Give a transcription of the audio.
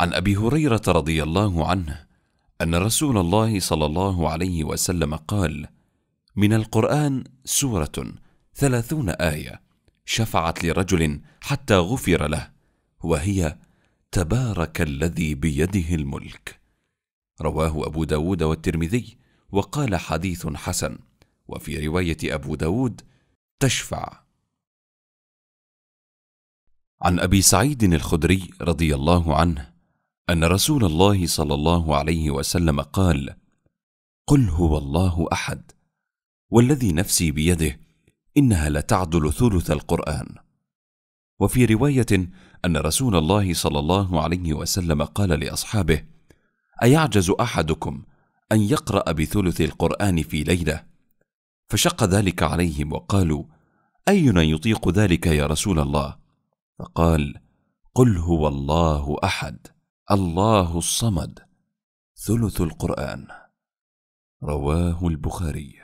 عن ابي هريره رضي الله عنه ان رسول الله صلى الله عليه وسلم قال من القران سوره ثلاثون ايه شفعت لرجل حتى غفر له وهي تبارك الذي بيده الملك رواه ابو داود والترمذي وقال حديث حسن وفي روايه ابو داود تشفع عن ابي سعيد الخدري رضي الله عنه ان رسول الله صلى الله عليه وسلم قال قل هو الله احد والذي نفسي بيده انها لتعدل ثلث القران وفي روايه ان رسول الله صلى الله عليه وسلم قال لاصحابه ايعجز احدكم ان يقرا بثلث القران في ليله فشق ذلك عليهم وقالوا اينا يطيق ذلك يا رسول الله فقال قل هو الله احد الله الصمد ثلث القرآن رواه البخاري